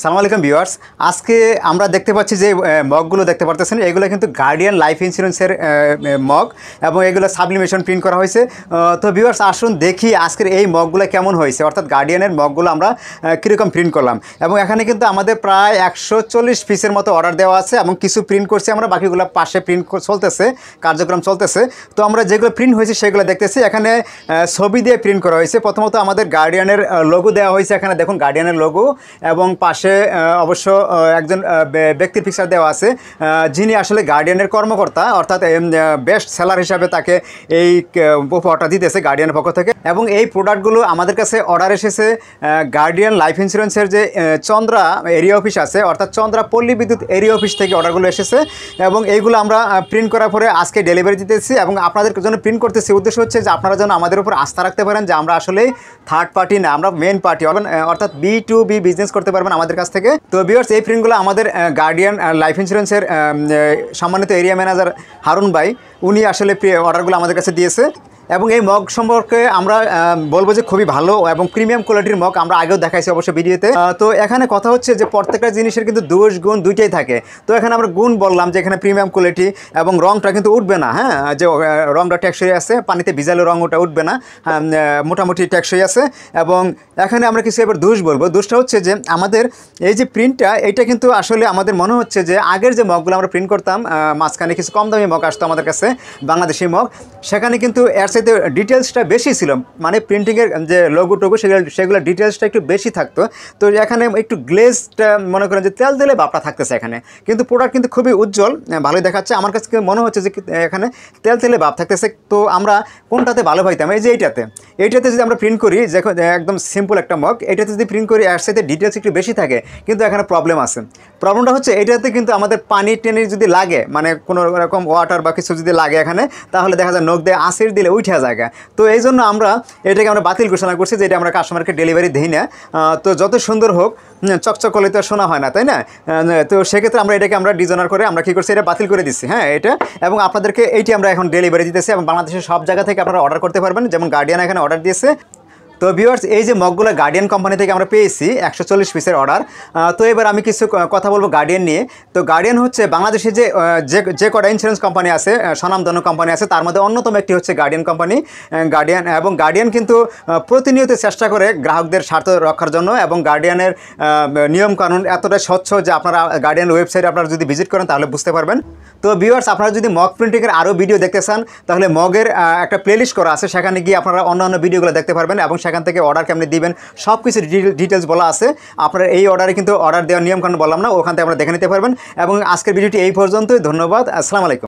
সালাম আলাইকুম ভিউয়ার্স আজকে আমরা দেখতে পাচ্ছি যে মগগুলো দেখতে পারতেছেন এগুলো কিন্তু গার্ডিয়ান লাইফ ইন্স্যুরেন্সের মগ এবং এগুলো সাবলিমেশন প্রিন্ট করা হয়েছে তো ভিউয়ার্স আসুন দেখি আজকের এই মগগুলো কেমন হয়েছে অর্থাৎ গার্ডিয়ানের মগগুলো আমরা কীরকম প্রিন্ট করলাম এবং এখানে কিন্তু আমাদের প্রায় একশো চল্লিশ পিসের মতো অর্ডার দেওয়া আছে এবং কিছু প্রিন্ট করছি আমরা বাকিগুলো পাশে প্রিন্ট চলতেছে কার্যক্রম চলতেছে তো আমরা যেগুলো প্রিন্ট হয়েছে সেগুলো দেখতেছি এখানে ছবি দিয়ে প্রিন্ট করা হয়েছে প্রথমত আমাদের গার্ডিয়ানের লোগো দেওয়া হয়েছে এখানে দেখুন গার্ডিয়ানের লোগো এবং পাশে পাশে অবশ্য একজন ব্যক্তির পিকচার দেওয়া আছে যিনি আসলে গার্ডিয়ানের কর্মকর্তা অর্থাৎ বেস্ট সেলার হিসাবে তাকে এই উপহারটা দিতেছে গার্ডিয়ানের পক্ষ থেকে এবং এই প্রোডাক্টগুলো আমাদের কাছে অর্ডার এসেছে গার্ডিয়ান লাইফ ইন্স্যুরেন্সের যে চন্দ্রা এরিয়া অফিস আছে অর্থাৎ চন্দ্রা পল্লী বিদ্যুৎ এরিয়া অফিস থেকে অর্ডারগুলো এসেছে এবং এইগুলো আমরা প্রিন্ট করার পরে আজকে ডেলিভারি দিতেছি এবং আপনাদের জন্য প্রিন্ট করতেছি উদ্দেশ্য হচ্ছে যে আপনারা যেন আমাদের উপর আস্থা রাখতে পারেন যে আমরা আসলে থার্ড পার্টি না আমরা মেন পার্টি অর্থাৎ বি টু বি বিজনেস করতে পারবেন আমাদের আমাদের কাছ থেকে তো বিয়ার্স এই ফ্রেমগুলো আমাদের গার্ডিয়ান লাইফ ইন্স্যুরেন্সের সম্মানিত এরিয়া ম্যানেজার হারুন ভাই উনি আসলে অর্ডারগুলো আমাদের কাছে দিয়েছে এবং এই মগ সম্পর্কে আমরা বলবো যে খুবই ভালো এবং প্রিমিয়াম কোয়ালিটির মগ আমরা আগেও দেখাইছি অবশ্য ভিডিওতে তো এখানে কথা হচ্ছে যে প্রত্যেকটা জিনিসের কিন্তু দোষ গুণ দুইটাই থাকে তো এখানে আমরা গুণ বললাম যে এখানে প্রিমিয়াম কোয়ালিটি এবং রংটা কিন্তু উঠবে না হ্যাঁ যে রংটা ট্যাক্সই আছে পানিতে ভিজালে রং ওটা উঠবে না হ্যাঁ, মোটামুটি ট্যাক্সই আছে এবং এখানে আমরা কিছু এবার দোষ বলবো দোষটা হচ্ছে যে আমাদের এই যে প্রিন্টটা এটা কিন্তু আসলে আমাদের মনে হচ্ছে যে আগের যে মগগুলো আমরা প্রিন্ট করতাম মাঝখানে কিছু কম দামি মগ আসতো আমাদের কাছে বাংলাদেশি মগ সেখানে কিন্তু এর চাইতে ডিটেলসটা বেশি ছিল মানে প্রিন্টিংয়ের যে লোগো টগু সেগুলো সেগুলো ডিটেলসটা একটু বেশি থাকতো তো এখানে একটু গ্লেজটা মনে করেন যে তেল দিলে বাপটা থাকতেছে এখানে কিন্তু প্রোডাক্ট কিন্তু খুবই উজ্জ্বল হ্যাঁ, ভালোই দেখাচ্ছে আমার কাছে মনে হচ্ছে যে এখানে তেল তেলে বাপ থাকতেছে তো আমরা কোনটাতে ভালো পাইতাম এই যে এইটাতে এইটাতে যদি আমরা প্রিন্ট করি যে একদম সিম্পল একটা মগ এটাতে যদি প্রিন্ট করি এর সাথে ডিটেলস একটু বেশি থাকে কিন্তু এখানে প্রবলেম আছে প্রবলেমটা হচ্ছে এইটাতে কিন্তু আমাদের পানি টেনে যদি লাগে মানে কোনো রকম ওয়াটার বা কিছু যদি লাগে এখানে তাহলে দেখা যায় নখ দিয়ে আসির দিলে উঠে উঠে জায়গা তো এই জন্য আমরা এটাকে আমরা বাতিল ঘোষণা করছি যে এটা আমরা কাস্টমারকে ডেলিভারি দিই না তো যত সুন্দর হোক চকচক করলে তো শোনা হয় না তাই না তো সেক্ষেত্রে আমরা এটাকে আমরা ডিজনার করে আমরা কী করছি এটা বাতিল করে দিচ্ছি হ্যাঁ এটা এবং আপনাদেরকে এইটি আমরা এখন ডেলিভারি দিতেছি এবং বাংলাদেশের সব জায়গা থেকে আপনারা অর্ডার করতে পারবেন যেমন গার্ডিয়ান এখানে অর্ডার দিয়েছে তো ভিউয়ার্স এই যে মগগুলো গার্ডিয়ান কোম্পানি থেকে আমরা পেয়েছি একশো চল্লিশ পিসের অর্ডার তো এবার আমি কিছু কথা বলবো গার্ডিয়ান নিয়ে তো গার্ডিয়ান হচ্ছে বাংলাদেশে যে যে কটা ইন্স্যুরেন্স কোম্পানি আছে স্বনামধন্য কোম্পানি আছে তার মধ্যে অন্যতম একটি হচ্ছে গার্ডিয়ান কোম্পানি গার্ডিয়ান এবং গার্ডিয়ান কিন্তু প্রতিনিয়ত চেষ্টা করে গ্রাহকদের স্বার্থ রক্ষার জন্য এবং গার্ডিয়ানের নিয়মকানুন এতটাই স্বচ্ছ যে আপনারা গার্ডিয়ান ওয়েবসাইটে আপনারা যদি ভিজিট করেন তাহলে বুঝতে পারবেন তো ভিউয়ার্স আপনারা যদি মগ প্রিন্টিংয়ের আরও ভিডিও দেখতে চান তাহলে মগের একটা প্লেলিস্ট করা আছে সেখানে গিয়ে আপনারা অন্যান্য ভিডিওগুলো দেখতে পারবেন এবং সেখান থেকে অর্ডার কেমনি দিবেন সব কিছু ডিটেলস বলা আছে আপনার এই অর্ডারে কিন্তু অর্ডার দেওয়ার নিয়মকানুন বললাম না ওখান থেকে আপনারা দেখে নিতে পারবেন এবং আজকের ভিডিওটি এই পর্যন্তই ধন্যবাদ আসসালামু আলাইকুম